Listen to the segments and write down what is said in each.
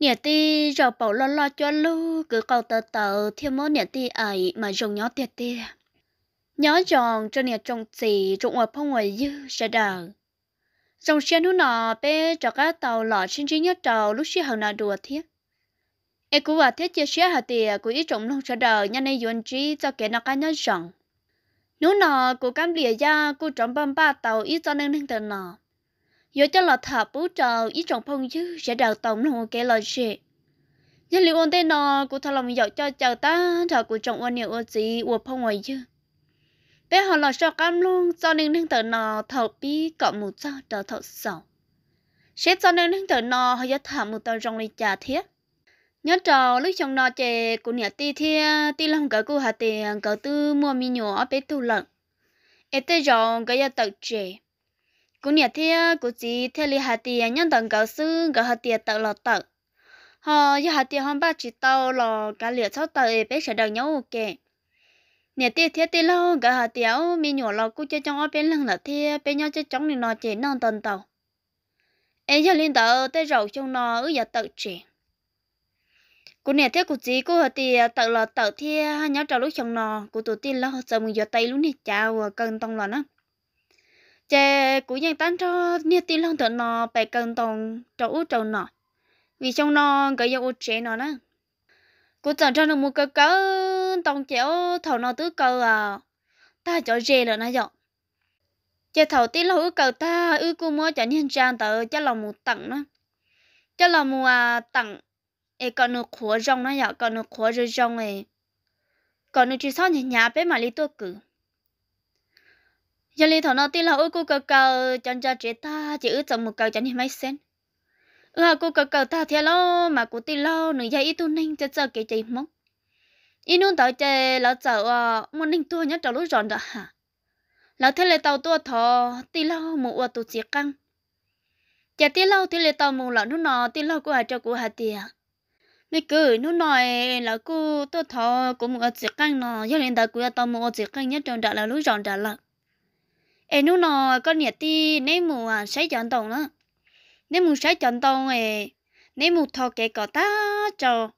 nhà ti rau bảo lo lo cho lu cứ cầu tờ tờ thêm món nhà ti ấy mà dùng nhỏ tiệt tiệt nhỏ giòn cho nhà trồng gì trồng ở phong ngoài dư sẽ đờ trồng xe nó nọ bé cho cá tàu lọ xin trí nhớ tàu lúc xí hằng nào đùa thiết em cũng vào thiết chia sẻ hạt tiệt của ý trồng luôn sẽ đờ nhanh này dọn trí cho kẻ nào cá nhỏ tròn nếu nọ của cam lìa ra của trồng băm ba tàu ý cho nên nên tờ nọ yo cho là thả bú trào ý trọng phong dư sẽ đào tổng lòng cái lời gì giờ liệu ông tên nó cũng thà lòng dạo cho chào ta thà của trọng ôn nhiều ôn gì ua phong ngoài dư bé họ là sao cam luôn cho nên nên tờ nó thầu bí cộng một cho đào thầu sầu sẽ cho nên nên tờ nó họ giờ thả một tờ rong lên trà thiết nhớ trò lúc chồng nó chè cụ nhà ti thia ti lòng cả của hà tiền cả tư mua mi nhỏ bé tu lợn ete rong cái giờ tật chè cũng nhà thế cũng chỉ theo lý hạt tiền nhân đồng cầu sư gọi hạt tiền tạo lọt tạo họ do hạt tiền hôm ba chỉ tàu lọ cả liệt sau tàu để bé sẽ đầu nhau ok nhà tiền thế tiền lâu gọi hạt tiền mi nhỏ lọ cũng chơi trong ở bên lưng là thế bên nhau chơi trong thì nó chỉ nâng tần tàu em giờ liên tàu tới rầu trong nó ở giờ dạ tự chỉ cú nè thế cú chỉ cô thì tự là tự thì nhớ trò lúc trong nò cú tụi tiên là sợ mình giờ tay lúc này chào ờ, cần tông là nó chè cũng nhận tan cho nhiệt tin lòng tự nọ, bè cần tòng cho út trầu nó vì trong nọ cái yêu út chế nó nè cú chẳng cho nó một cái cỡ tòng chéo thầu nọ tứ cơ à ta cho dê rồi nãy giờ chè thầu tí lâu cầu ta ư cú mua cho nhân trang tự cho lòng một tặng nữa, cho lòng mua à, tặng e còn nước khóa rong nó giờ còn nước khóa rong ấy còn nước chỉ sao nhà nhà bé mà lý tôi cử giờ li thảo nó tin là ôi cô cầu cầu chẳng cho chị ta chỉ ước chồng một cầu chẳng hiểu mấy sen ừ cô cầu cầu ta thế lo mà cô tin lo nửa giờ ít tu ninh cho cho cái gì mong yên nôn tao chơi lão chợ à ờ, một ninh tua nhớ trâu lúc rọn đó hả lão thấy là tàu tua thò tin lo một quả tu chỉ căng chả tin lo thì là tàu một lão nó nọ tin lo của hà cho của hà tiệt mấy cứ nó nói là cô tôi thò cũng một chiếc căng nọ giờ lên tàu của tàu một chiếc căng nhất trong đó là lối rọn đã lận em nó nó có nhiệt ti nếu mù à sẽ chọn tông nữa nếu mù sẽ chọn tông ấy nếu mù thọ cái cọ ta cho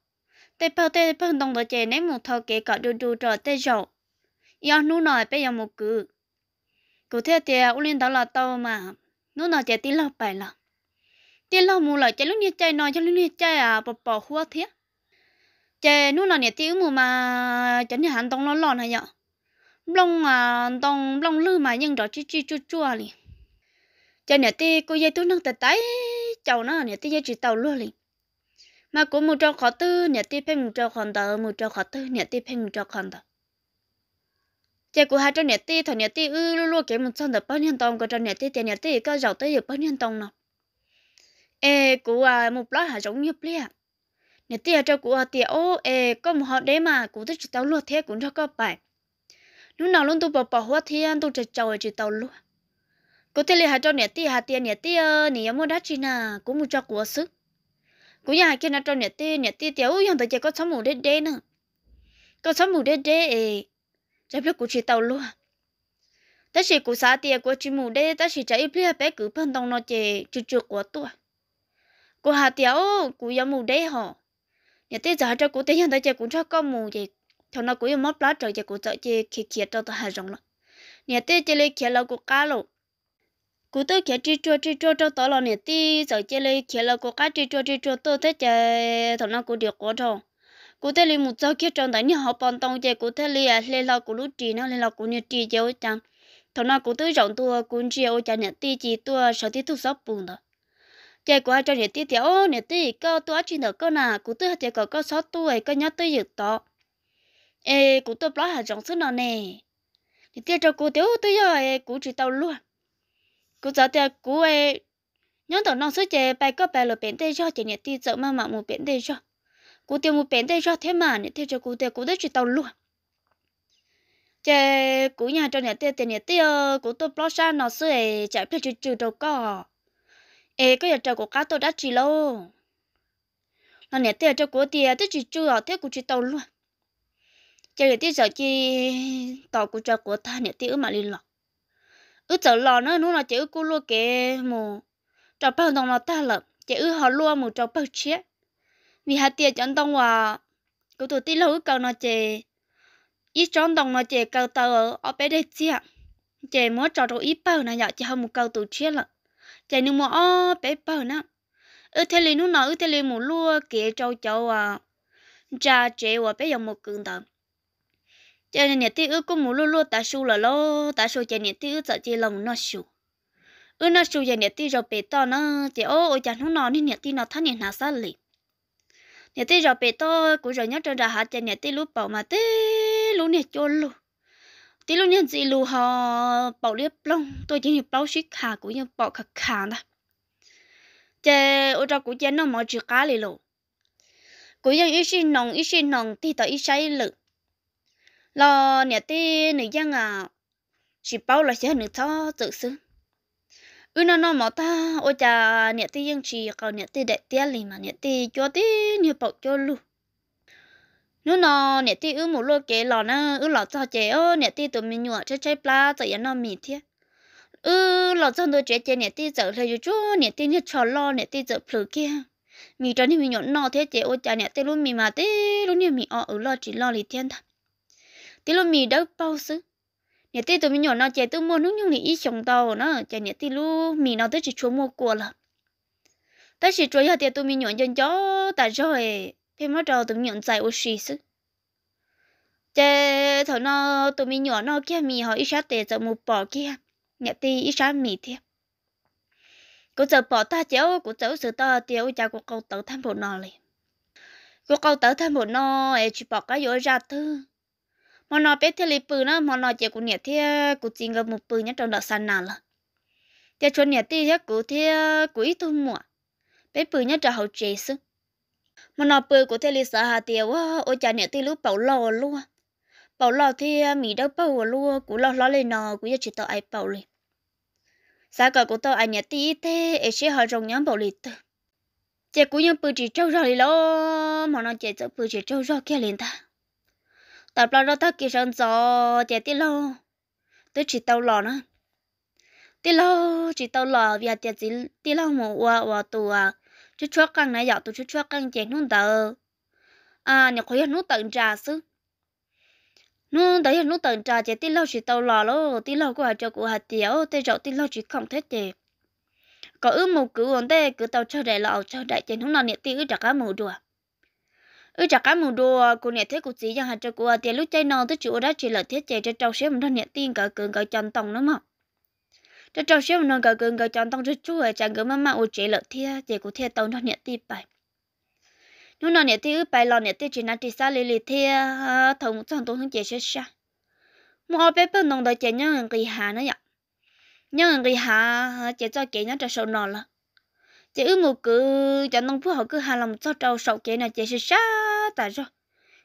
tê bao tê bao đồng đó chơi nếu mù thọ cái cọ đu đu cho tê rậu giờ nó nò bây giờ một cử cụ thể thì u à, liên đó là tàu mà nó nò chơi ti lâu bài là ti lâu mù lại chơi lúc nhiệt chơi nói chơi lúc nhiệt chơi à bỏ bỏ hua thế chơi nó nò nhiệt ti mù mà chẳng hạn tông nó lòn hay vậy long à đông long lư mà nhưng đó chỉ chỉ chua chua à liền cho nhà ti cô dây tôi nâng tay tay chầu nó nhà ti dây chỉ tàu luôn liền mà cũng một trâu khó tư nhà ti phải một trâu khó tờ một trâu khó tư nhà ti phải một trâu khó tờ cho của hai trâu nhà ti thằng nhà ti ư luôn luôn kiếm một trăm tờ bao nhiêu tông của trâu nhà ti tiền nhà ti có giàu tới được bao nhiêu tông nào ê của à một lát hả giống như plea nhà ti trâu à tiệt ô ê có một họ đấy mà cũng thích chỉ tàu luôn thế cũng cho có bài lúc nào luôn tôi bỏ bỏ hoa thiên tôi chạy chầu chỉ tàu luôn có thể là hai cho nhẹ tia hai tia nhẹ tia nhẹ mua đắt chi nà cũng mua cho của sức cũng như hai kia nà cho nhẹ tia nhẹ tia tiểu nhưng tôi chỉ có sáu mươi đế đế nữa có sáu mươi đế đế, ấy chạy biết của chỉ tàu luôn ta chỉ của xã tia của chỉ mù đê ta chỉ chạy ít biết bé cứ phân tông nó chơi chụp chụp của tôi của hai tiêu của yếm mù đế họ nhẹ tia giờ cho của tia hiện tại chỉ cũng cho có mù vậy thằng nó cũng mất lá trời của sợ chị khi kia cho tôi hà rộng lắm nè tê chị lấy kia là của cá lộ cú tôi kia chỉ chua chỉ chua cho tôi là nhà tê sợ chị lấy kia là của cá chỉ chua chỉ chua tôi thế chị thằng nó cũng được quá thôi cú thế lấy một số kia trong đấy nhà học bằng tông chị cú thế lấy lấy là cú lúc chị nó lấy là cú như chị chị ôi thằng nó cú tôi rộng tua cú chị ôi nhà nè tê chị tua sợ tí thu sắp buồn đó chạy qua cho nhà tí thì ô nhà tí có tôi chỉ được có nào, cụ tôi hạt có có sáu tuổi có nhà tôi được to ê cụ tôi bỏ hạt trong xuống nào nè thì tiếc cho cụ tiêu tôi giờ ê cụ chỉ tàu luôn cụ giờ tiếc cụ ê nhóm tàu nông xuất chế bài có bài là biển tây cho chỉ nhật ti chợ mà mà một biển tây cho cụ tiêu một biển tây cho thế mà nhật tiêu cho cụ tiêu cụ tôi chỉ tàu luôn chế cụ nhà cho nhật tiêu tiền nhật tiêu cụ tôi bỏ ra nó xưa ê chạy phải trừ trừ đầu cò ê có giờ trò của cá tôi đã chỉ lâu nó nhật tiêu cho cụ tiêu tôi chỉ chưa thế cụ chỉ tàu luôn cho nên tiếc giờ chi tàu của cho của ta nè tiếc mà liên lạc ứ giờ lò nữa nó là chỉ ứ cô lúa kề mù trò bao đồng là ta lợp chỉ ứ họ luôn mù trò bao chết, vì hạt tiền chọn đồng hòa của tụi tí lâu cầu nó chè ít chọn đồng nó chè cầu tàu ở ở bên đây chia chè mua trò đồ ít bao này giờ chỉ không một cầu tụi chết lợp chè nhưng mà ở bên bao nữa ứ thế liền nó nói ứ thế liền mù luôn kể trâu cháu à cha chè và bé dòng một cường tầm cho nên nhà tiêu cũng muốn luôn luôn ta su là lo ta su cho nhà tiêu sợ chỉ lòng nó su ư nó su cho nhà tiêu rồi bị to nó chỉ ô ô chẳng nó nó nên nhà tiêu nó thắt nhà nào sao lì nhà tiêu rồi bị to cũng rồi nhớ trở ra hạt cho nhà tiêu lúc bảo mà tiêu lúc nhà chôn luôn tí lúc nhận gì lù họ bảo liếp lông tôi chỉ hiểu bao xích khả cũng như bảo khả khả ta chè ô trò cũng chén nó mọi chữ cá lì luôn, cũng như ít xin nồng ít xin nồng thì tao ít say lự lo nhà tê nữ giang à chỉ bảo là sẽ nữ cho tự sư ư nó nó mỏ ta ôi cha nhà tê giang chỉ cầu nhà tê đại tê liền mà nhà tê cho tê nhà bảo cho lu nó nó nhà tê ư một lô kế lò na ư lò cho chế ô nhà tê tụi mình nhựa chơi chơi pla tự nhiên nó mì thiệt ư lò cho tôi chế chế nhà tê giờ cho chú nhà tê nhà cho lo nhà tê giờ phử kia mì cho nên mình nhọn nọ thế chế ôi cha nhà tê luôn mì mà tê luôn nhà mì ở ở lo chỉ lo lì thiên thật tí lô mì đâu bao xứ nhà tí tụi mình nhỏ nó chạy tụi mua nước nhung thì ít chồng tàu nó chạy nhà tí lô mì nó tới chỉ chúa mua của là tới chỉ chúa giờ thì tụi mình nhỏ dân chó tại rồi thêm mất rồi tụi mình nhỏ chạy ô xì xứ chạy thằng nó tụi mình nhỏ nó kia mì họ ít sát để chạy một bỏ kia nhà tí ít sát mì thiệp cô giờ bỏ ta chéo cô cháu sự ta tiêu cha cô câu tớ tham bộ nọ liền cô câu tử tham bộ ấy chỉ bỏ cái dối ra thứ mà nó bé thì lì bự nó mà nó chỉ có nhẹ thì ờ, cũng chỉ ngập một bự nhất trong đó sàn nào là thì cho nhẹ thì hết cũng thì ờ, cũng ít thôi mua bé bự nhất trong hậu chế sư mà nó bự cũng thì lì sợ hà tiêu á ờ, ôi cha nhẹ thì lúc bảo lo luôn bảo lo thì mì đâu bảo luôn cũng lo lo lên nó cũng giờ chỉ tao ai bảo liền xã cờ của tao anh nhẹ tí thế ấy sẽ hỏi trong nhóm bảo lì tao chị cũng như bự chỉ trâu rồi lo mà nó chỉ cho bự chỉ trâu rồi kia liền ta tao lo đó tao kia sơn gió chạy tí lo tôi chỉ tao lo nữa tí lo chỉ tao lo vì chạy chỉ tí lo mà qua qua tù à chú chúa căng này dạo tụ chú chúa căng chạy nung tờ à nhà khói nung tận trà sư nung đấy nung tận trà chạy tí lo chỉ tao lo lo tí lo của hạt cho của hạt tiểu tê dạo tí lo chỉ không thích chạy có ước một cứ ổn tê cứ tao cho đại lọ cho đại chạy nung nào nhiệt tí ước chả cá mù đùa ở chả cá mù đồ ờ, cô nè thấy cô chỉ rằng hạt cho cô ờ, tiền lúc chơi nòng tới chỗ đó chỉ là thiết chế cho trâu xếp một mình nhận tin cả cường cả chân tông nữa mà cho trâu xếp một mình cả cường cả chân tông cho chú ở chàng cứ mà mà ô chế là thiết chế cô thiết tông nó nhận tin bài nhưng nó nhận tin ở bài lò nhận tin chỉ nãy chỉ sao lì lì thiết ờ, thông trong tổ hướng chế sẽ xa mua bé bên nòng đó chế nhau người hà nữa vậy nhau người hà chế cho kế nhau cho sầu nọ là chị ư một cử chẳng nông phú họ cứ hà lòng cho trâu sầu chị nào chị sẽ xa tại sao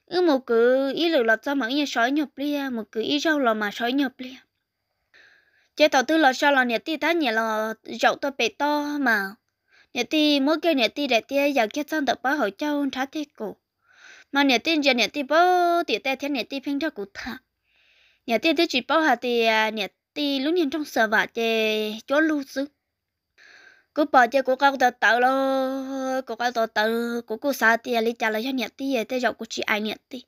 ư một cử ý lự lọt cho mẫn như sói nhập lia một cử ý rau lò mà sói nhập lia chế tàu tư là sao là nhẹ ti tá nhẹ là rộng to bể to mà nhẹ ti mỗi cái nhẹ ti để ti giờ kia sang tập bá hội châu thá thế cổ mà nhẹ tin giờ nhẹ ti bó tiệt tay thế nhẹ ti phanh cho cụ thả nhẹ ti thế chỉ bó hà thì à, nhẹ ti lúc nhìn trong sở vả chế chỗ lưu xứ cô bỏ cho cô cao tật tớ lo cô cao tật tớ cô cô xa thì lấy trả lời cho nhận thì thế rồi cô chỉ ai nhận thì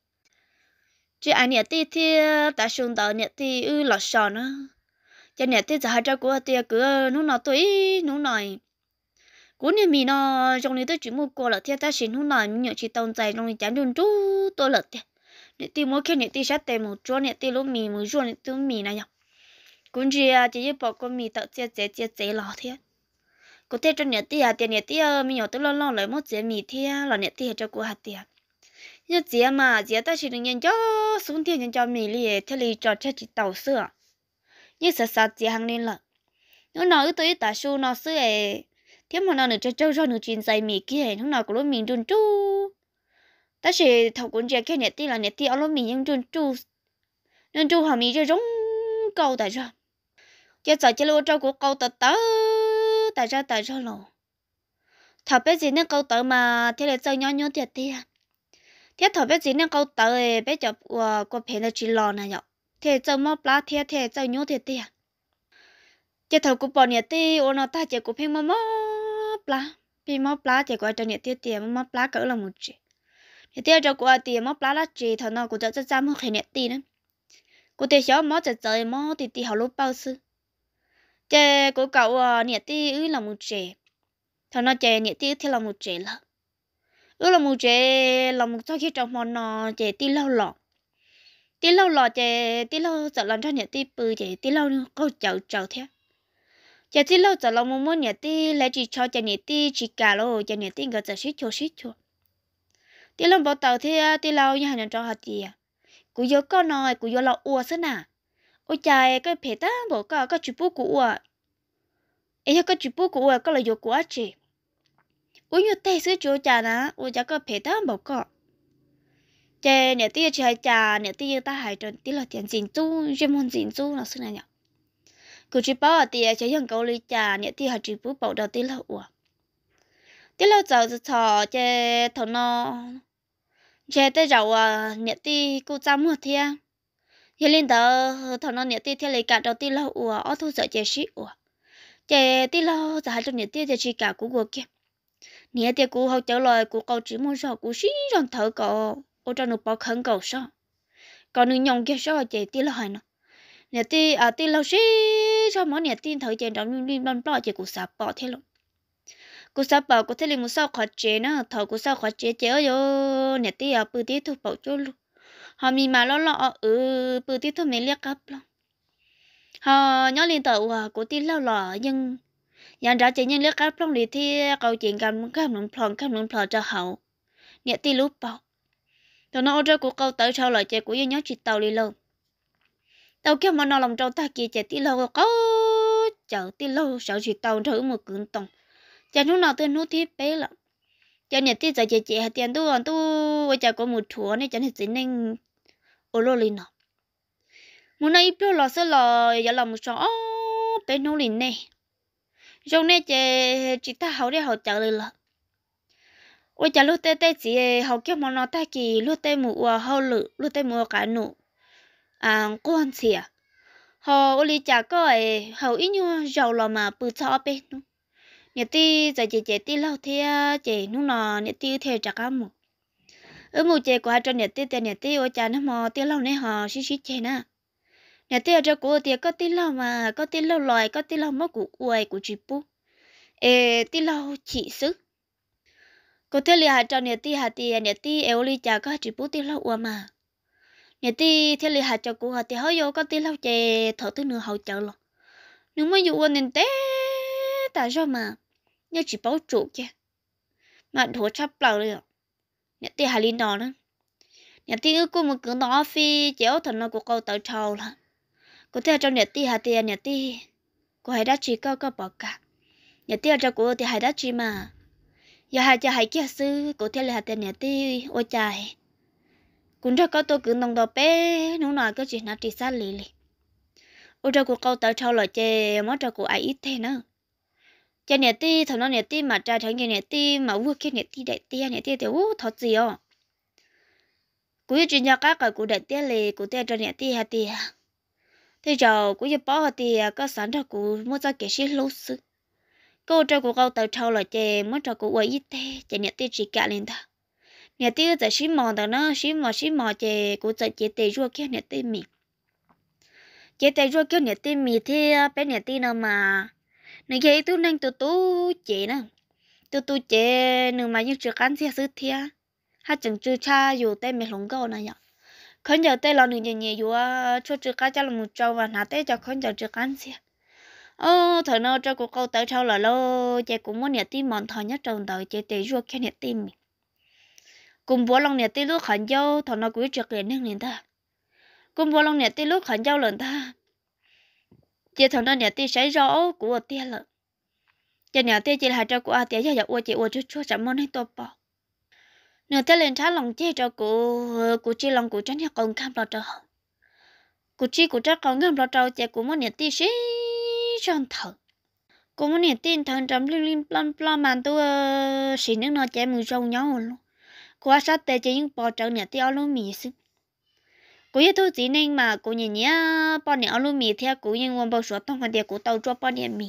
chỉ ai nhận thì thì ta xuống đó nhận thì ư lọt sò nữa cho nhận thì giờ cho cô tiền cứ nó nó tuổi nó nói cô nhà mình nó trong này tôi chỉ mua cô là thiên ta xin nó nói mình nhớ chỉ tồn tại trong này chán đun chú tôi là thiên nhận thì mỗi khi nhận thì sát tay một chỗ nhận thì lúc mình một chỗ nhận thì mình này nhở cũng chỉ à, chỉ bảo cô mình tự chế chế chế chế lo thiên có thể cho nhà tia tiền nhà tia mình nhỏ tôi lo lo lấy một chế mì thia là nhà tia cho cô hạt tia Nhớ chế mà chế ta chỉ được nhận cho xuống tiền nhận cho mì liền theo lý cho cho chỉ tàu sữa như sợ sợ chế hàng lên là nó nói tới ta su nó sữa ấy thế mà nó nữa cho trâu cho nữa chuyện dạy mì kia nó nào có lúc mình đun chú ta chỉ thầu cũng chế cái nhà tia là nhà tia ở lúc mình nhưng đun chú nên chú hàm ý cho giống câu tại sao chế sợ chế lúa trâu của câu tật tới tại ra tại ra lộ thảo bé gì nên câu tới mà thế là chơi nhau nhau thiệt thiệt à. thế thảo bé gì nên câu tới bé chọc ờ, của của phe là chỉ lò này nhở thế chơi mò lá thế thế chơi nhau thiệt thiệt à. chỉ thảo cũng bỏ nhiệt ti ô nó ta chỉ cũng phe mò mò lá phe mò lá chỉ có chơi nhiệt ti tiền mò lá cỡ là một chỉ thì tiêu cho cô tiền mò lá là chỉ thằng nào cũng chơi chơi chơi mò khỉ nhiệt ti nữa cô tiêu xéo mò chơi chơi mò thì thì hảo lúc bao sư chè của cậu à nhẹ tí ư là một chè thằng nó chè nhẹ tí thì là một chè là ư là một chè là một sau khi trong mòn nó ờ, chè tí lâu lọ tí lâu lọ chè tí lâu sợ lần cho nhẹ tí bự chè tí lâu có chậu chậu thế chè tí lâu sợ lòng muốn nhẹ tí lấy chỉ cho chè nhẹ tí chỉ cả lô chè nhẹ tí gọi sợ xít chua xít chua tí lâu bảo tàu thế tí lâu như hành cho hạt gì à cú vô con nói cú vô là ua thế nào ôi trời cái phe ta bộ có có chụp bút của à ấy cái chụp bút của à có là vô của chị ôi nhớ tay sứ chỗ cha nè ôi cha cái phe ta bộ có chè nhà tia chơi cha nhà tia ta hải trần tí là tiền tiền chú, riêng môn tiền chú là xưa này nhở cứ chụp bảo là tia chơi dân câu lý cha nhà tia hại chụp bút bảo đầu tí là ủa tí là giờ giờ thọ chè thằng nó chè tới rầu à nhà tia cô chăm hả thiêng thế lên đó thằng nó nhớ tiếc theo lấy cả đầu tiên là ủa ở thu sợ chế sĩ ủa chế tiếc là giờ hai trong nhớ tiếc chế sĩ cả cú gua kia nhớ tiếc cú họ cháu lời của cậu chỉ muốn sao cú sĩ rằng thở cậu ô trong nó bỏ khẩn cậu sao còn nữ nhông kia sao chế tiếc là hỏi nó nhớ tiếc à tiếc là sĩ sao món nhớ tiếc thở chế trong những liên ban bỏ chế cú sạp bỏ thế luôn cú sạp bỏ cú thế liền một sao khó chế nữa thở cú sao khó chế chế rồi nhớ tiếc à bự tiếc thuộc bảo chỗ luôn họ mi mà lo lo ừ bự tí thôi mẹ liếc cấp lắm họ nhớ liên tàu à của tí lo lo nhưng nhận ra chỉ những liếc cấp lắm liền thì câu chuyện cảm cảm lồng plon cảm lồng plon cho hậu nhẹ tí lúc bao tao nói ra của câu tới sau lời chơi của nhớ chị tàu đi lâu tàu kia mà nó lòng trâu ta kia chạy tí lâu có chờ tí lâu sợ chị tàu thử một cứng tông chả lúc nào tôi nuốt tiếp bé lắm cho nên tí giờ chị chị hạt tiền tôi còn tôi chả có một chúa này cho nên dính nên ô lô lì nọ muốn nói ít lò sẽ lò giờ là một số bé nô lì nè rồi nè chị chị ta hậu để hậu chợ lì lợ ôi chả lúc tê tê chị hậu kêu món nó ta kỳ lúc tê mù hậu lự lúc tê mù cả nụ à quan chị à họ ôi lì chả có ấy hậu ít như giàu lò mà bự cho bé nụ nhà ti giờ chị chị ti lâu thế chị nụ nọ nhà ti thế chả cá mù ở mù chè của hai trăm nhà tê nhà tê ở cha nó mò tê lâu nè họ xí xí chè nè nhà tê ở trong cổ tê có tê lâu mà có tê lâu loài có tê lâu mất của uầy của chị pu ê tê lâu chị sức có thể là hai trăm nhà tê hai tê nhà tê eo ly cha có chị pu tê lâu uầy mà nhà tê thế là hai trăm cổ hai tê hỏi vô có tê lâu chè thở tư nửa hậu chợ rồi nếu mà dụ nên té tại sao mà nhà chỉ báo chủ kia mà thua chấp lâu rồi nhà ti hà linh đó nữa nhà ti cứ một cứ nó phi chéo thần nó của câu tới trâu là có thể cho nhà ti hà à, ti nhà ti của hai đá chỉ câu câu bỏ cả nhà ti ở trong của thì hai đá chỉ mà giờ hai cha hai kia sư có thể là hai tên nhà ti ôi trời cũng cho câu tôi cứ nông đó bé nó nói cái chuyện nó chỉ sát lì lì ôi cho của câu tới trâu là chê mất cho của ai ít thế nữa cho nè ti thằng nó nè ti mà trai thằng kia nè ti mà vua kia nè ti đại tia nè ti thì u thật gì ó Cúi chuyện nhà các cái cụ đại tia lì cụ tia cho nè ti hà ti thế rồi cúi giờ bỏ hà ti có sẵn cho cụ mua cho kẻ sĩ lô sư cô cho cụ câu tàu trâu là chè mới cho cụ quay ít tê chè nè ti chỉ cả lên ta nè ti giờ sĩ mò tao nó sĩ mò sĩ mò chè cụ giờ chè tê rùa kia nè ti mì chè tê rùa kia nè ti mì thì à, bé nè ti nào mà này cái tu nè tu tu chế nè tu tu chế nếu mà những chuyện cán xe sư thia ha chẳng chưa cha dù tên mẹ lồng gò này nhở khẩn giờ tên là nửa nhẹ nhẹ dù à, cho chưa cá cho là một trâu và nã tên cho khẩn giờ chưa cán xe ô thằng nào cho cô câu tới sau là lô chị cũng muốn nhiệt tim mòn thở nhất trong đời chị tê ruột khen nhiệt tim cùng bố lòng nhiệt tim lúc khẩn dâu thằng nào quý trước liền nâng liền ta cùng bố lòng nhiệt tim lúc khẩn dâu lần ta chị thằng nó nhà tia sấy rõ của tia lợ chị nhà tia chị là cho của tia giờ giờ ua chị ua chút chút chậm món hay to bỏ nửa tia lên trái lòng chị cho của của chị lòng của tránh nhà còn cam lo cho của chị của trách còn cam lo cho chị của món nhà tia sấy trong thở của muốn nhận tia thằng trầm liên liên plan plan màn tôi xì nước nó chạy mùi râu nhau luôn qua sát tia chỉ những bò trâu nhận tia luôn mì xứng cú yêu tôi chỉ nên mà cú nhìn nhá bọn này lúa mì theo cú nhìn quan bao số tông quan tiền cú tàu cho bọn này mì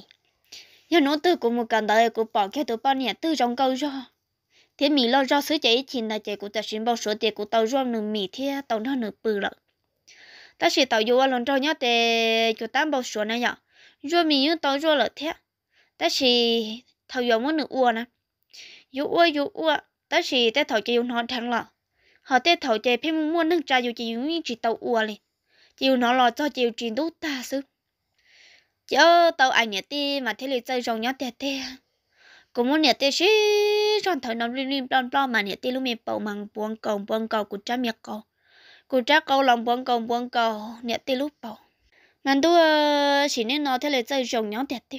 giờ nó từ cú một cần đời cú bỏ cái thứ bọn này từ trong câu cho thế mì lo cho sứ chạy chín là chạy cú ta xin bao số tiền cú tàu cho nửa mì theo tàu nó nửa bự lận ta sẽ tàu dù lần cho nhá để cho tám bao số này nhở rồi mì như tàu cho lợt thế ta sẽ tàu dù muốn nửa uo nè dù uo dù uo ta sẽ ta tàu cho nó thằng lợt họ tê thầu chè phê mua nâng trà dù chỉ dùng chỉ tàu ua liền chiều nó lo cho chiều truyền đốt ta sư chớ tàu ảnh nhà tê mà thế lì chơi rồng nhá tê tê cũng muốn nhà tê xí trong thời nóng lim lim plon plon mà nhà tê lúc mình bầu măng buông cầu buông cầu của cha miệt cầu của cha cầu lòng buông cầu buông cầu nhà tê lúc bầu ngàn tu chỉ nên nó thế lì chơi rồng nhá tê tê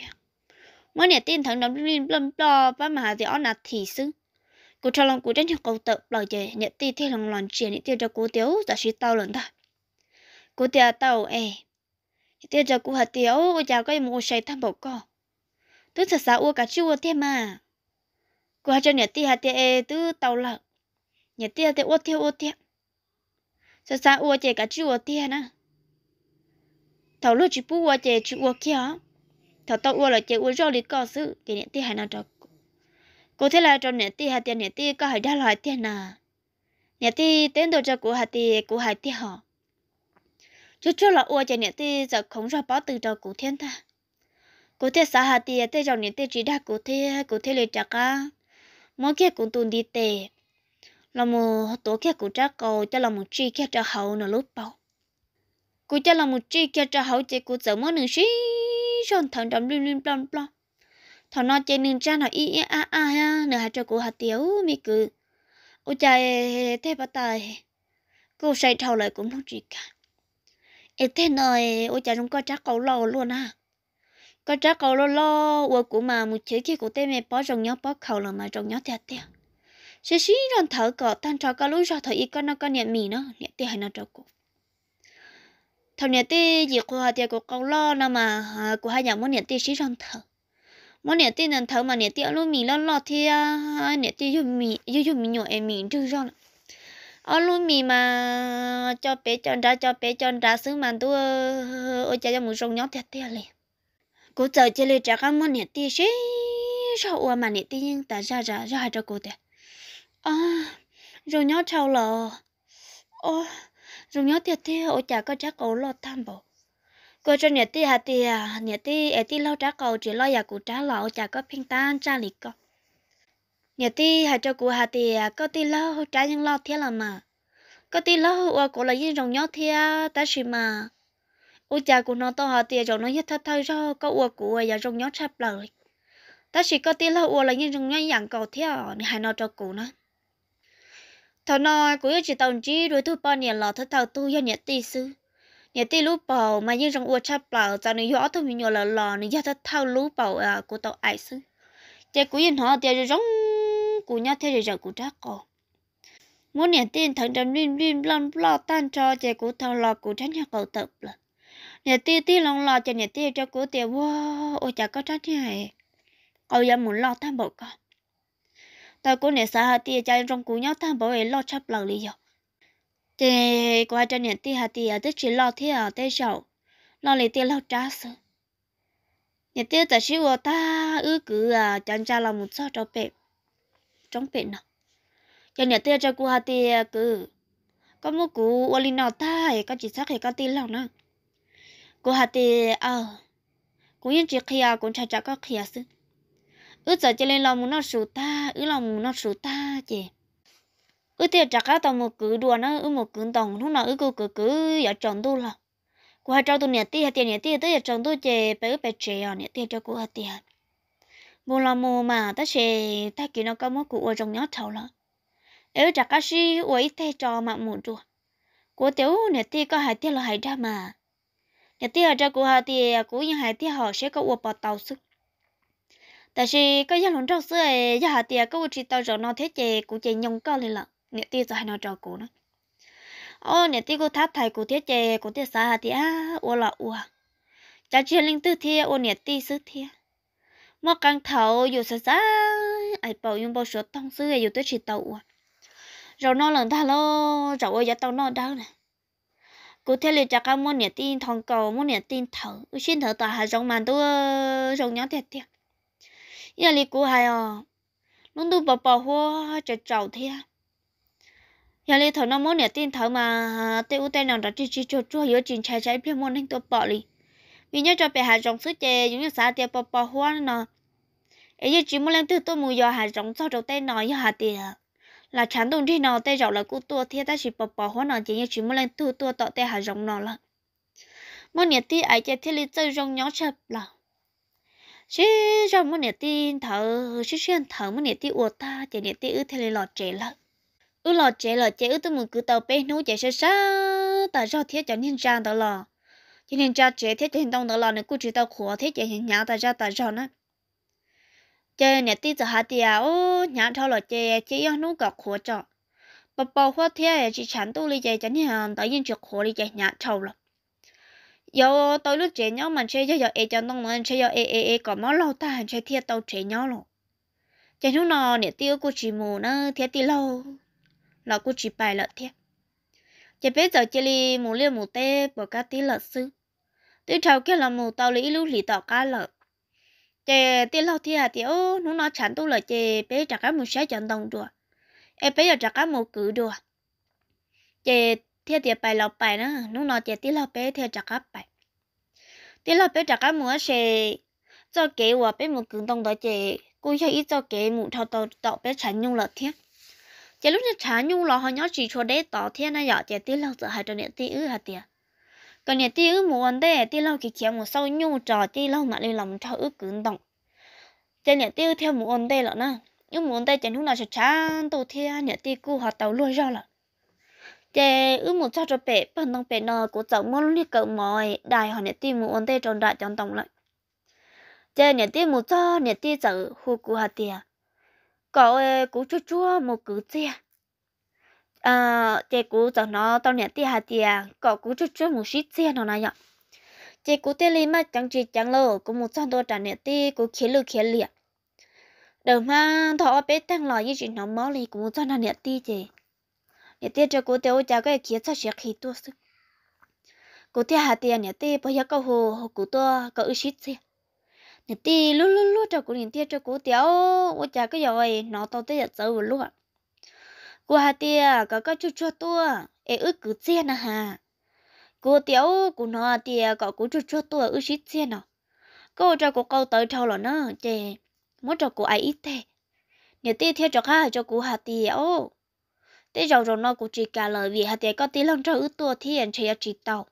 mới nhà tê thằng nóng lim lim plon plon và mà thì nó nạt thì xứng cụ cho lòng cụ trên những cầu tự lời chế nhận ti thi lòng lòng chia những tiêu cho cụ tiếu giả sĩ tao lần ta cụ tia tao e những tiêu cho cụ hạt tiếu ô chào cái mù sấy tham bộ co tứ thật xa u cả chua thêm mà cụ hạt cho nhận ti hạt tia e tứ tàu lợ nhận ti hạt tia ô tiêu ô tiêu thật xa u chế cả chua tia na thầu lúc chỉ bu chơi chế chua kia thầu tao u là chơi u rau lì co sự cái niệm ti hạt nào cho cô thế là trong nhà ti hạt tiền nhà ti có hỏi đa loại tiền à nhà ti tên đồ cho cô hạt ti cô hạt ti họ chú chú là ua cho nhà ti giờ không ra bỏ từ đầu cụ thiên ta cụ thế xã hạt ti tê trong nhà ti chỉ đa cụ thế cụ thế là chặt á mỗi kia cũng tuần đi tề là một tổ kia cụ trác cầu cho là một chi kia cho hậu nó lúc bao cụ cho là một chi kia cho hậu chỉ cụ giờ mỗi nửa xí son thằng đầm lim lim plon plon thọ nó chơi nên cha nó ý a a ha nửa hai cho của hạt tiếu mi cứ ô trời thế bắt tay cô say thầu lại cũng không chỉ cả ê thế này ô trời chúng có chắc cầu lâu luôn ha có chắc cầu lâu lâu ô của mà một chữ kia của tên mẹ bỏ trong nhó bỏ khẩu là mà trong nhó thiệt tiệt sẽ xí ròn thở cỏ tan trò cả lối cho thở ý con nó con niệm mì nó niệm tiền hay nó cho cổ thằng niệm tiền gì của hạt tiệt của cầu lâu nó mà à, của hai nhà muốn niệm tiền xí ròn thở mỗi nè tiền nè thấu mà nè tiền luôn mình lo lo thì à, nè tiền dùng mình dùng dùng mình nhổ em mình trừ ra ở ờ, luôn mình mà cho bé cho ra cho bé cho ra xứ mà tôi ở cha cho một rong nhóc thiệt tiền liền cô chờ chơi lên trả các món nè tiền xí sao ua mà nè tiền ta ra ra ra hai cho cô thế, à ờ, rồi nhóc trâu lò ô ờ, rồi nhóc thiệt thiệt ở cha có chắc ổ lót tham bộ cô cho nhà ti hạt ti nhà ti ở ti lâu trả cầu chỉ lo nhà dạ cụ trả lậu chả có pin tan trả lì co nhà ti hạt cho cụ hạt ti có ti lâu trả những lo thiệt là mà có ti lâu ở cụ là những dòng nhớ thiệt ta xí mà u cha cụ nó to hạt ti rồi nó hết thắt thay cho có ua cụ ở dòng dạ nhớ chập lời ta xí có ti lâu ua là những dòng nhớ dạng cầu thế à? hãy nó cho cụ nó thằng nói cụ chỉ tàu chỉ đối thủ bao nhiêu lọ thứ thầu tu cho nhà ti sư nhà tê lú bảo mà yên trong uo cha bảo cho nên gió thôi mình nhỏ là lò nên gia thật thao lú bảo à của tàu ai xứ chơi của yên họ chơi rong của nhau thế rồi của trác cổ muốn nhà tiên thằng đầm lim lim lon lo tan cho chơi của thằng lò của tránh nhà cậu tập là nhà tiên tiên lòng lò cho nhà tiên cho của tiền wow ôi chả có tránh này cậu giờ muốn lo tan bộ con ta của nè xã tiên chơi trong của nhau tan bộ ấy lo chấp lần lý rồi thế qua cho nhận tiền hạt tiền tới chỉ lo thế ở tới sầu lo lấy tiền lâu trả sợ nhận tiền tại chỉ của ta ư cứ à chẳng cha là một số cho bẹp trong bẹp nào cho nhận tiền cho cô hạt tiền cứ có một cụ ở linh nào ta hay có chỉ xác hay có tiền lòng nữa cô hạt tiền à cũng như chỉ khi à cũng cha cha có khi à sư ư giờ chỉ lên lòng muốn nó sủ ta ư lòng muốn nó sủ ta chị ư tiêu chắc cá tàu một cứ đùa nó ư một cứ tòng lúc nào ư cứ cứ cứ giờ tròn tôi là cô hai trâu tu nhiệt tia tiền nhiệt tia tới giờ tròn tôi chè bé ư bé chè à nhiệt tia cho cô hai tiền bù là mù mà ta chè ta kia nó có một cụ ở trong nhóm thầu là ư chắc cá si ư ít thay cho mà mù đùa Của tiểu nhiệt tia có hai tia là hai trăm mà nhiệt tia cho cô hai tia cô như hai tia họ sẽ có uo bọt tàu sức tại vì cái gia lồng trong xưa ấy, gia hạ tiệt cái vị tàu rồi nó thế chè cụ chè nhung cao lên lận nè ti cho hai nó trò cũ nó ô nè ti cô tháp thầy cô thiết chè cô thiết xa thì á ô lọ ô cha chia linh tư thi ô nè ti sư thi, mua căng thầu dù sa sa, ai bảo yung bao số tông sư dù tới chỉ tàu à, rồi nó lần ta lo rồi ô giờ tao nó đâu nè cô thiết liệu chắc các môn nè ti thằng cầu môn nè ti thở xin thở tòa hà rong màn tu rong nhá thiệt thiệt giờ li cô hay à nó tu bảo bảo hoa cho trầu thiệt giờ lên thầu nó muốn nè tin thầu mà à, tiêu u tên nào đã chỉ chỉ cho cho hiểu chuyện trái trái phía môn anh tôi bỏ đi vì nhớ cho bé hà rộng sức chè giống như xã tiêu bỏ bỏ hoa nè ấy giờ chỉ muốn lên từ tôi mua giờ hà rộng sau đầu tay nói giờ hà tiền là chán đồng đi nó tay rộng là cô tua thế ta chỉ bỏ bỏ hoa nọ chỉ như chỉ muốn lên từ tua tọt tay hà rộng nọ là muốn nè tin ai chè thiết lý chơi rộng nhó chập là chứ rộng muốn nè tin thở chứ xuyên thở muốn nè tin uột ta chỉ nè tin ư thế lý lọt trẻ là ư lò chế lò chế ư tôi mừng cứ tàu bé nấu chế sơ sơ ta rau thiết cho nên trang tàu lọ, cho nên trang chế thiết cho nên tông tàu lọ này cứ chỉ tàu khổ thiết chế hiện nhà ta ra ta rau nữa chế nè tí giờ hạt tiệt ô nhà thao lò chế chế yêu nấu gọt khổ cho bà bảo khó thiết chỉ chán tu lì chế cho nên tự nhiên chuyện khổ lì chế nhà thao lọ, giờ tôi lúc chế nhau mà chế cho giờ e cho tông mình chế giờ e e e có máu lâu ta chế thiết tàu chế nhau lọ, chế lúc nào nè tiêu cô chỉ mù nó thiết tí lâu là cô chỉ bài lợt thế chỉ biết giờ chỉ li một liều một tê bỏ cả tí lợt sư tí trâu kia là một tàu lý lưu lý tàu cá lợt, chỉ tí lâu thì à thì ô nó nó chẳng tu là chỉ biết giờ cả một sáu chọn đồng đùa em biết giờ trả cả một cử đùa chỉ thế thì bài lọc bài nữa nó nó chỉ tí lâu bây thì trả cả bài tí lâu bây trả cả một sẽ cho kế hòa bây một cử đồng đó chỉ cô cho ít cho kế một thao tàu tàu bây chẳng nhung lợt thiết chỉ lúc này trả nhung lo họ nhớ chỉ cho đấy tỏ thiên này giờ chỉ tiếc lâu giờ hai trăm niệm tiếc ư hạt tiền còn niệm tiếc ư muốn đấy tiếc lâu kỳ kiếm một sau nhung trò tiếc lâu mà đi làm cho ư cứng động chỉ nhà tiếc theo muốn đấy là na nhưng muốn đấy chỉ lúc nào sẽ trả tổ thiên nhà tiếc cũ họ tàu lui ra là chỉ ư một cho cho bé bằng đồng bé nọ của cháu muốn đi cầu mồi đại họ nhà niệm tiếc muốn đấy tròn đại trong tổng lại chỉ nhà tiếc một cho nhà tiếc cháu hú cú hạt tiền cậu ơi cú chua chua một cú tia à chị cú cho nó tao nhận tia hạt tia cậu cú chua chua một xít tia nó này nhở chị cú tia li mà chẳng chị chẳng lô cú một trăm đô trả nhận tia cú khí lư khí liệt đầu mà thọ bé tăng lò như chị nó máu li cú một trăm nhận tia chị nhận tia cho cú tiêu chả cái khía cho chị khí tua sức cú tia hạt tia nhận tia bây giờ cậu hồ cú tua cậu xít tia nè ti lú lú lú cho cô liền tia cho cô tiểu ô chả cái rồi nó tao tới giờ giờ luôn à cô hà tia à, có có chút chút tua ước cứ chia nè à hà cô tiểu cô nó tia à, có cô chút chút tua ước xít chia nè cô cho cô câu tới trâu rồi nó muốn cho cô ai ít thế nè ti theo cho ha cho cô hà tia ô thế rồi nó cô chỉ cả lời vì hà tia có tí lông cho ước tua thì anh chỉ chỉ tàu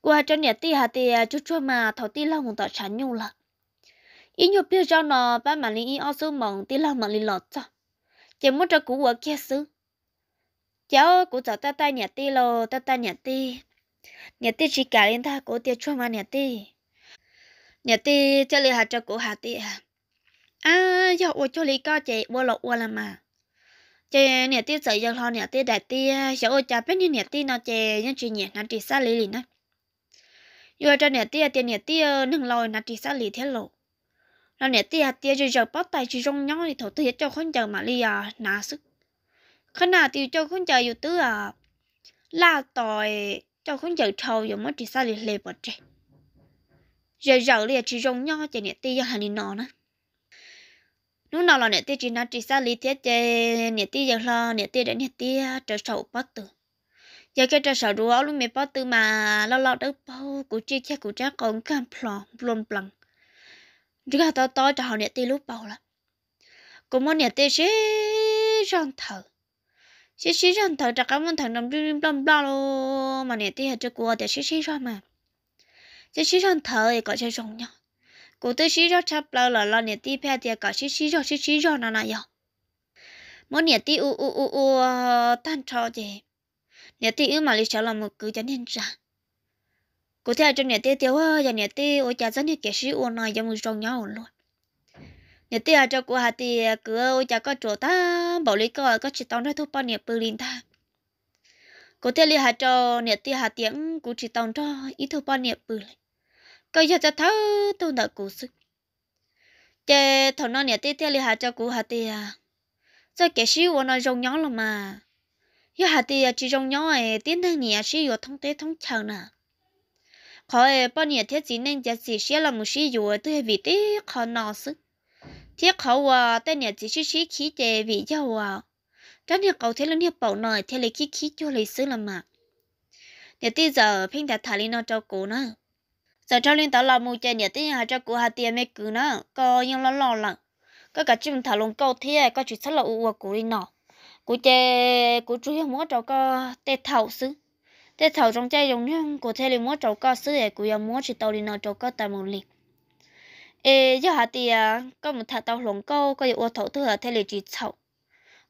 qua cho nè ti hà tia chút chút mà thầu ti lông một tờ sản nhung lận ý nhục biết cho nó ba mà linh ý ao số mộng tí lo mộng lý lọt cho chỉ muốn cho cú ở kia xứ cháu cú cháu ta ta nhà ti lo ta ta nhà tí nhà tí chỉ cả lên ta cố tiệt cho mà nhà tí nhà tí à, cho lì hạt cho cú hạt tí à giờ ô cho lì có chị ô lộ ô là mà chị nhà tí sợ giờ lo nhà tí đại tí sợ ô cha biết như nhà tí nào, chị nhưng chị nhà nó chỉ xa lì lý nó rồi cho nhà tí à, tiền nhà tí ờ, nâng lòi nó chỉ xa lì thế lộ nó nè tia tia chơi chơi bắt tay chơi rong nhóng thì thầu hết cho con chờ mà li à nà sức khi nào tiêu cho con chờ dù tứ à la tòi cho con chờ thầu dù mới chỉ xa lì lì bật trời giờ giờ li à, chơi rong nhóng chơi nè tia hành đi nọ nữa lúc nào là nè tia chơi nà chỉ xa lì tia chơi nè tia giờ là nè tia đã nè tia chơi sầu bắt từ giờ cái trở sầu đùa luôn mẹ bắt từ mà lo lo đỡ bao cụ chi chắc cụ chắc còn cam plong plong plong chúng ta to to cho họ nè tê lúc bầu là cô muốn nè tê xí răng thở xí xế răng thở chắc cảm ơn thằng nằm rim rim bla lo mà nè tê hết cho cô để xế xế ra mà xí xế răng thở thì có chơi rong nhau cô tê xí ra chắp lâu là lo nè tê phe thì có xí xế ra xế xế ra nà nà nhau muốn nè tê u u u u tan cho gì nè tê ư mà lý sợ là một cứ cho nên rằng có thể cho nhà tê tiêu ha giờ nhà tê ôi cha dân hết kẻ sĩ ôn này giờ mình trong nhau luôn nhà tê à cho cô hà tê cửa ôi cha có chỗ ta bảo lấy có có chỉ tông ra thôi bao nhà bự linh ta cô thể lý hà cho nhà tê hà tiếng cũng chỉ tông cho ít thôi bao nhà bự linh coi giờ cho thấu tôi đã cố sức chê thầu nó nhà tê tê lý hà cho cô hà tê à giờ kẻ sĩ ôn này trong nhau rồi mà giờ hà tê à, chỉ trong nhau ấy tiếng thằng nhà sĩ ở thông tế thông chào nè khó ấy bao nhiêu thiết chỉ nên chỉ chỉ xe là một sĩ dụ tôi vì thế khó nọ xí. thiết khó à tên nhà chỉ xí sĩ khí chế vì giàu à trong nhà cầu thế là nhà bảo nổi thế là khí khí cho lấy xí là mà nhà tí giờ phim thật thả lên nó cho cô nữa giờ cho lên tao làm một chơi nhà tí nhà cho cô hà tiền mấy cứ nữa có nhưng lo lo lắng có cả chim thả lồng câu thế có chuyện rất là u của cô đi nọ cô chơi cô chú hiểu muốn cho có tê thảo sức thế thầu trong trái dùng nhung của thế liền muốn trâu có sứ hệ của dòng muốn chỉ tàu liền nào trâu có tại một liền ê giờ hả thì à, có một thà tàu lồng câu có dụ thầu thứ hả thế liền chỉ sầu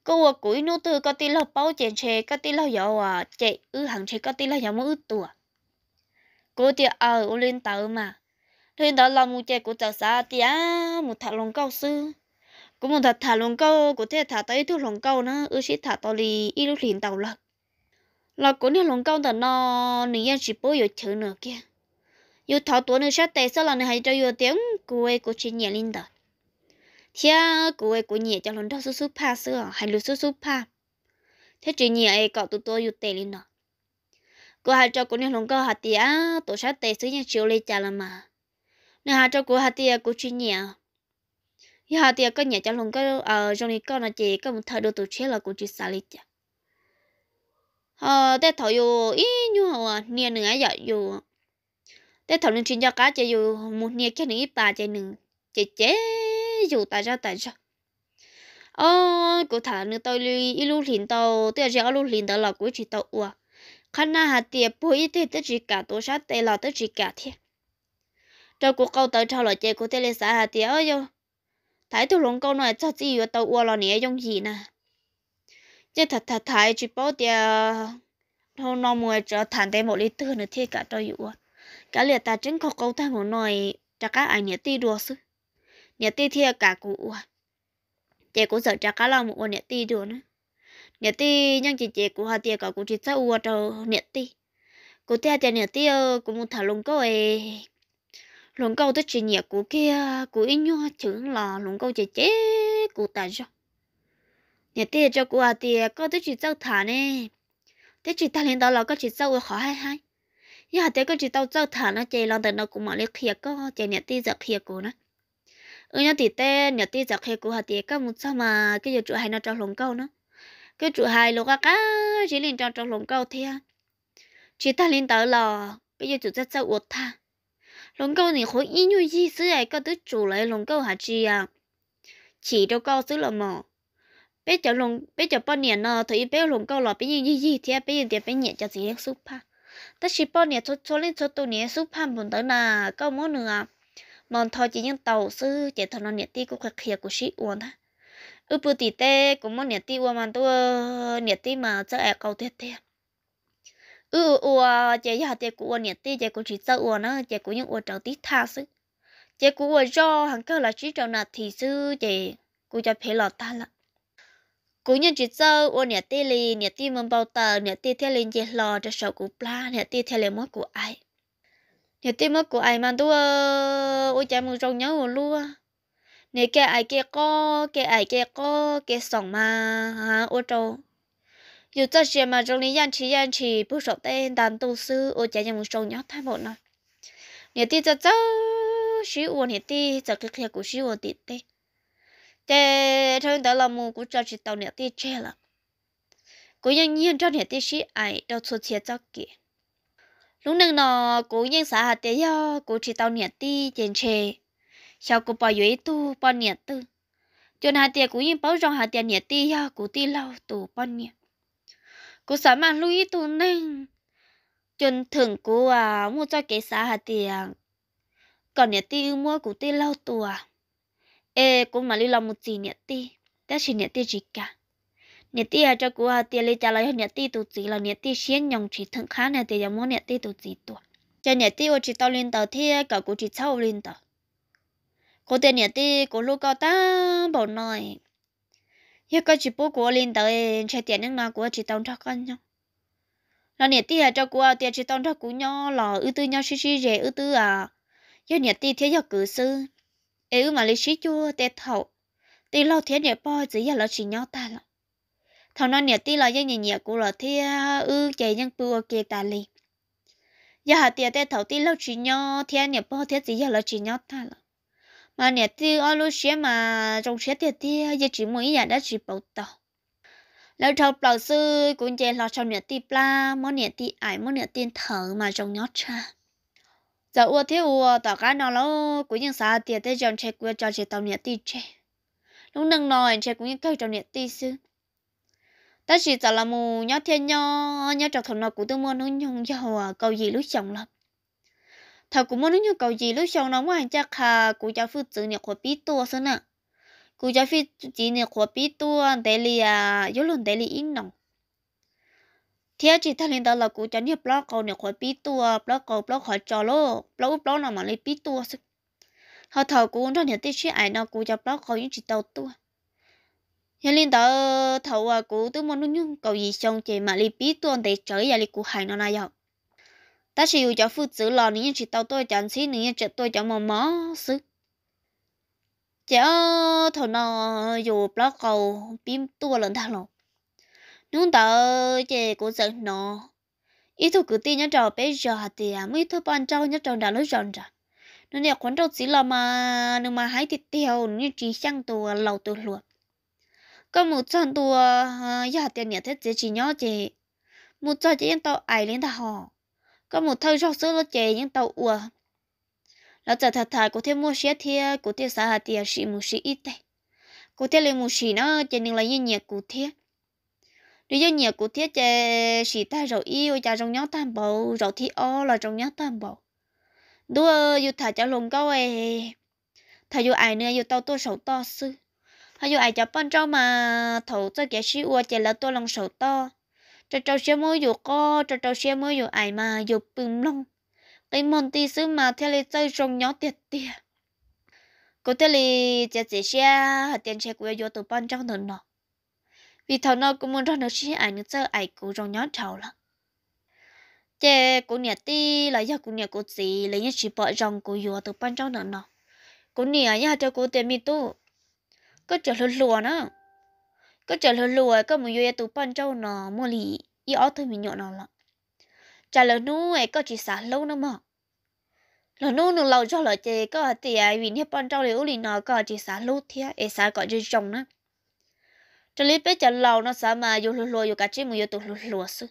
cô ở cuối nô tư có tí lâu bao chèn chè có tí lâu dầu à chè ư hàng chè có tí lâu dầu mới tủa cô thì ở ờ, ô lên tàu mà lên tàu là một chè của tàu xa thì à, một thà lồng câu sư cũng một thà thà lồng câu của thế thà tới thứ lồng câu nữa, ư chỉ thà tàu đi ít lúc liền tàu lật là cũng như lòng công tận nó nỉ yên chỉ bố yêu chữ nữa kia yêu thảo tuổi nữa sát tệ sau là nỉ hay cho yêu tiếng cô ấy của chị nhẹ linh đó thế cô ấy của nhẹ cho lòng đó số số pa sữa hay lú số số pa thế chị nhẹ ấy cọ tụi tôi yêu tệ linh đó cô hay cho cô như lòng công hạt tía tuổi sát tệ sữa nhẹ chiều lên chả là mà nè hay cho cô hạt tía của chị nhẹ giờ à. thì có nhẹ cho lòng công ở ờ, trong này con là chị có một thời đồ tuổi chết là của chị xa lịch chả ờ thế thọ dù ý nhu hồ à ờ, nia nửa giờ dù ờ, thế thọ nên chuyện cho cá chơi dù một nia kia nửa bà chơi nửa chơi chế dù ta sao ta sao ờ cụ thả nửa tôi lui ý lu liền tàu thế chơi lu liền tàu là cuối chỉ tàu à khả năng hạt tiệp bùi ý thế tới chỉ cả tổ sát tay là tới chỉ cả thế trong cuộc câu tới trao lời chơi của tôi lên xã hạt tiệp ơi yo thấy tôi luôn câu nói cho chỉ vừa tàu à là nia dùng gì nè chứ thật thật thấy chỉ bảo thì hôm nọ mua cho thằng đấy một lít tư nữa thì cả cho dụ cả liệt ta chính không câu ta muốn nói cho các anh nhớ ti đùa sư nhớ ti thì cả cụ chị cũng sợ cho các lòng một nhớ ti đùa nữa nhớ ti nhưng chị chị cũng hà tiệt cả cụ chỉ sợ u cho nhớ ti cụ tia tia nhớ ti cũng muốn thả lùng câu ấy lùng câu tới chị nhớ cụ kia cụ ít nhua chữ là lùng câu chị chế cụ ta rồi nhà tia cho cô à tia có tới chỉ tao thả nè tới chỉ ta lên đó là có chỉ tao khó hay hay giờ tới có chỉ tao tao thả nó chạy lòng từ nó cũng mở lấy khía có chạy nhà tia giật khía cô nữa ở nhà tia tê nhà tia giật khía cô hà tia có một sao mà cái giờ chủ hai nó trong lồng câu nữa cái chủ hai lục cá chỉ lên trong trong lồng câu thế chỉ ta lên đó là bây giờ chủ rất sao uột tha lồng câu này khó ý như gì xứ ấy có tới chủ lại lồng câu hả chị à chỉ đâu câu xứ là mỏ bây giờ lùng bây giờ bao nhiêu nọ thì bây lùng câu lọ bây giờ gì gì thì bây giờ bây nhiêu cho gì hết súp pa ta chỉ bao nhiêu cho cho lên cho tôi nhiêu súp pa muốn tới là câu món nữa à. mòn thôi chỉ những tàu sư chỉ thằng nó nhiệt ti cũng khạc khịa của sĩ uốn ha ư bự tí tê cũng món nhiệt ti uốn mà tôi nhiệt ti mà cho ẻ câu thiệt, tết ư ua chị giờ chị của nhiệt ti chỉ cũng chỉ sợ ua nó chỉ cũng những ua trâu tí tha sư chỉ của ua do hàng cái là chỉ trâu nạt thì sư chỉ cũng cho phê lọt ta lắm cú nhân chỉ sơ ô nhà tê lì nhà tê mầm bao tờ nhà tê theo lên dệt lò cho sầu cú pla nhà tê theo lên mất của ai nhà tê mất của ai mà tôi ôi cha mừng trong nhớ luôn nè kia ai kia có kia ai kia có kia sòng mà hả ô trâu dù cho chuyện mà trong lý gian chỉ gian chỉ bút sổ tên đàn tu sư ô cha nhà mừng trong nhớ thay bộ nào nhà tê cho cho xíu ô nhà tê cho cái kia của xíu ô tê tê thế thôi đó là mù của cho chị tàu nè tê chê là cố nhân nhiên cho nè tê sĩ ai đâu xuất chia cho kì lúc nâng nọ cố nhân xã hạt tê yo cố chị tàu nè tê chèn chê sau cố bỏ dưới tu bỏ nè tư cho hạt tiền cố nhân bảo rằng hạt tiền nè tê yo cố tê lâu tu bỏ nè cố xã mà lưu ý tu nâng chuẩn thường cố à mua cho cái xã hạt tiền, còn nè tê mua cố tê lâu tu à ê cũng mà đi làm một gì nhẹ ti ta chỉ nhẹ ti gì cả nhẹ ti à cho cô à tiền lấy trả lời nhẹ ti tụt gì là nhẹ ti xiên nhồng chỉ thằng khá này thì giờ muốn nhẹ ti tụt gì tuổi cho nhẹ ti chỉ tao lên tàu thì cả cô chỉ sau lên tàu cô tiền nhẹ ti cô lúc cao ta bảo nói giờ có chỉ bố cô lên tàu em chạy tiền những nào cô chỉ tao cho con nhau là nhẹ ti à cho cô à tiền chỉ tao cho cô nhau là ư tư nhau xí xí rẻ ư tư à giờ nhẹ ti thế giờ cử sư nếu mà lịch sử chua tê thầu tí lâu thế nhẹ bò chỉ giờ lo chỉ nhau ta lọ thằng nó nhẹ tí là dân nhẹ nhẹ của là thế ư chạy nhân bùa kia ta li giờ hạt tiền tê thầu tí lâu chỉ nhau thế nhẹ bò thế chỉ giờ lo chỉ nhau ta lọ mà nhẹ tí ở lúc xé mà trong xé tiền tê giờ chỉ mỗi nhà đã chỉ bảo tàu lâu thầu bảo sư cũng chạy lo trong nhẹ tí pla món nhẹ tí ải món nhẹ tiền thở mà trong nhót cha giờ ua thế ua tỏ cá nó lâu cũng những xã tiền tới dòng chơi của cho chơi tàu nhiệt tì chạy lúc nâng nói chơi cũng như câu tàu nhiệt tì sư ta chỉ giờ là mù nhớ thiên nhớ nhớ trọc thằng nó cũng tự mua nó nhung nhau à câu gì lúc chồng lắm thằng cũng muốn nó nhung câu gì lúc chồng nó muốn chắc hà cũng cho phụ tử nhiệt của bí tua sơn à cũng cho phụ chỉ nhiệt của bí tua để lì à yếu luôn để lì in nòng thế chỉ thay lên đó là cũng chẳng hiểu blog cầu này khỏi biết tua blog cầu blog khỏi trò lô blog blog nào mà lấy biết tua họ thầu cũng trong hiểu tiết chuyện ai nào cũng cho blog cầu những chỉ tàu tua hiện lên đó thầu à cũng tôi muốn những cầu gì xong chỉ mà lấy biết tua để trở lại lấy cũng nó này học ta chỉ yêu cho phụ tử lo những chỉ tàu tôi chẳng xí những chỉ tôi chẳng mò mò sức chỉ thầu nào dù blog cầu biết tua lần thằng lộc nung tờ chị cũng sợ nó ít thôi cứ tin nhá trò bé giờ thì à mới thôi ban trâu nhá trò đã lối rộn rồi nó đẹp quán trâu xí là mà nhưng mà hái thịt tiêu như chỉ sang tù lầu tù luộc có một chân tù ờ, giờ tiền à, nhẹ thế chỉ nhớ chị một giờ chỉ yên tàu ải lên thà họ có một thơ rau sữa nó chị yên tàu ua là giờ thật thật có thể mua xe thiê có thể xả hạt tiền xì một xì ít đấy có thể lấy một xì nó chỉ nên là yên nhẹ có thể lý do nhiều cụ thiết chế sĩ ta rồi yêu cha trong nhóm tam bộ rồi thi o là trong nhóm tam bộ đua yêu thả cho lùng câu ấy e, thả yêu ai nữa yêu tao tôi sầu to sư thả yêu ai cho ban trâu mà thổ cho kẻ sĩ ua chế là tôi lòng sầu to cho cháu xe mới yêu co cho cháu xe mới yêu ai mà yêu bừng lông cái môn ti sư mà theo lý chơi trong nhóm tiệt tiệt cụ thiết lý chế sĩ xe tiền xe của yêu từ ban trâu nữa nọ vì thầu nó cũng muốn cho nó chỉ ảnh những giờ ảnh cũng trong nhóm thầu lắm. chè cô nhà ti là do cô nhà cô gì lấy những chỉ bỏ rong cô vừa từ ban trong nữa nọ cô nhà nhà cho cô tiền mi tu có trở lừa lừa nữa có trở lừa lừa có muốn vừa từ ban trong nọ mua lì ý ở thôi mình nhọ nọ là trả lời nu ấy có chỉ xả lâu nữa mà là nu nu lâu cho lời chè có tiền vì nhé ban lấy liễu lì nọ có chỉ xả lâu thiệt ấy xả gọi chơi trồng nữa 这里别讲老那啥嘛，有路路有个节目有都路路事，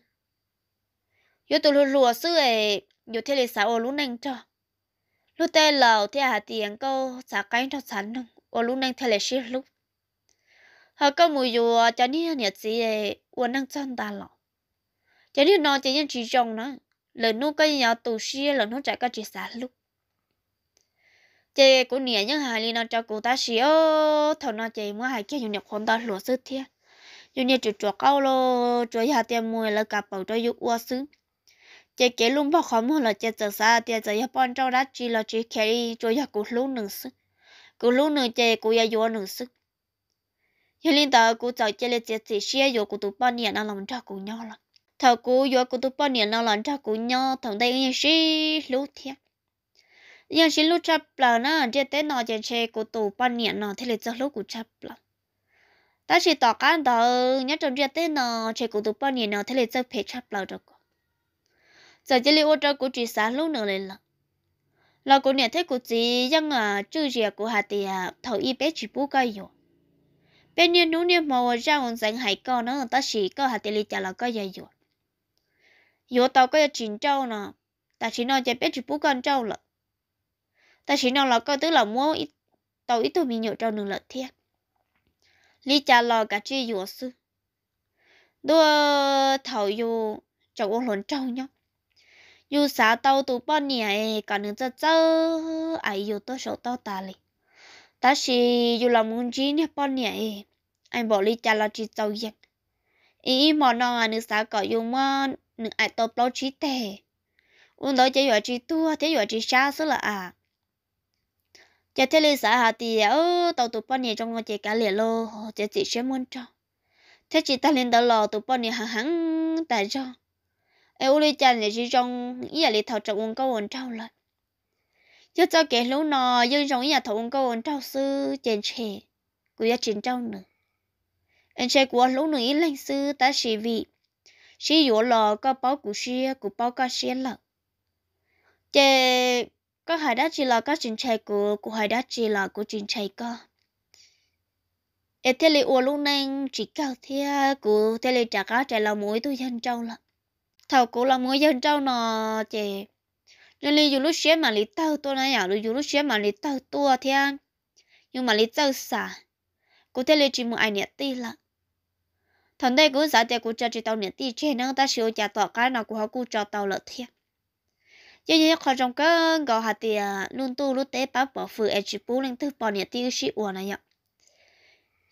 有都路路事诶，有天里啥我路能着，路带老天下 tiền câu 啥 cái cho sẵn không, 我路能天里是路，họ có mùi dù cho nên nhà chị ấy 我能赚大了，cho nên nó chỉ những chỉ trồng nữa, lần nó cái nhà tù xí lần nó chạy cái chỉ xả lúc chị cô nhẹ nhưng hà li nó cho cô ta xíu, thằng nó chị mua hai cái dùng nhập con ta lúa sứ thiệt dùng nhập chuột chuột câu lô chuột hà tiền mua là cả bảo cho dùng ua sứ chị kế luôn bảo khó mua là chị chờ xa tiền giờ nhập bọn trâu đá chỉ là chỉ kể chuột hà cụ lú nương sứ cụ lú nương chị cụ ya dụ nương sứ hiện linh tờ cô cháu chị là chị chỉ xí dụ cô tụ bao nhẹ nó làm cho cô nhau là thằng cô dụ cô tụ bao nhẹ nó làm cho cô nhau thằng đây như xí lú thiệt giờ xin lúc chập là nó giờ tới nọ giờ chơi của tù ba niệm nọ thế là giờ lúc của chập là. ta chỉ tỏ cái đó nhớ trong giờ tới nọ chơi của tù ba niệm nọ thế là giờ phải chập là được giờ chỉ liệu cho của chỉ sáng lúc nữa lên là là của niệm thế của chị dân à chữ gì của hà tì à thầu y bé chỉ bố cái rồi bên niệm nụ niệm màu ra còn dành hải con nó ta chỉ có hà thì lì trả là cái gì rồi rồi tao có chỉ trâu nè ta chỉ nói cho bé chỉ bố con trâu là ta chỉ nó là có tức là muốn ít tàu ít tụ mình nhậu trong đường lợt thiệt lý cha lo cả chi dùa sư đua thầu dù chậu ông lớn trâu nhau dù xá tàu tụ bao nhỉ cả nương cho cho ai dù tôi sầu tao ta lì ta chỉ dù là muốn chi nhỉ bao nhỉ anh bỏ lý cha lo chi tàu giặc ý mò non à nương xá cọ dù mà nương ai tàu bao chi tệ, ôn đó chỉ dùa chi tua chỉ dùa chi xa số là à giờ thế lý xã hà thì ở tàu tụi bọn này trong ngôi cả liền lô chả chỉ xem muốn cho thế chỉ ta lên tàu lò tụi bọn này hàng hàng tại cho em uli cha này chỉ trong ý là lý thầu trọng uống câu uống trâu lại cho cho kẻ lũ nọ dân trong ý là thầu uống câu uống trâu sư chèn chè của gia trình trâu nữa anh trai của lũ nữ ý lãnh sư ta chỉ vì chỉ dụ lò có báo của xe của báo ca xe lợ, chè có hai đã chỉ là các chính chạy của của hai đã chỉ là của chính chạy cơ thế lì ua lúc này chỉ cao thế cô thế lì chả cá chạy là mũi tôi dân trâu là thầu cô là mũi dân trâu nọ chị nên lì dù lúc xé mà lì tao tôi nãy giờ à, dù lúc xé mà lì tao tôi thế nhưng mà lì tao xả cô thế lì chỉ một ai nhẹ tì là thằng đây cũng giả tiền của cha chỉ tao nhẹ tì trên nó ta sửa trả tọa cái nào của họ cũng cho tao lợi thiệt giờ giờ khó trong cái gọi hạt thì luôn tu lúc tế bảo bỏ phụ ở chỉ bố lên thứ bỏ nhà tiêu sĩ uổng này nhở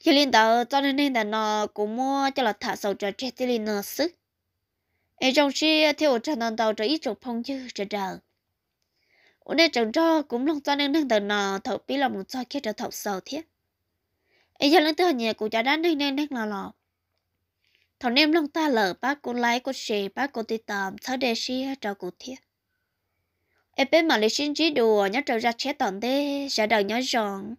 giờ lên đầu cho nên nên là nó cũng mua cho là thả sầu cho chết thì lên nó sức ở trong khi theo chân đàn đầu cho ít chỗ phong chứ chờ chờ ổn nên chẳng cho cũng lòng cho nên nên là nó thấu bí lòng cho kia cho thấu sầu thiết ở giờ lên thứ nhà cũng cho đã nên nên nên là lọ thằng em lòng ta lỡ bác cô lái cô xe bác cô đi tạm thở đề xia cho cô thiết em bên mà lấy xin chỉ đùa nhớ trâu ra chết tận thế sẽ đời nhớ rộng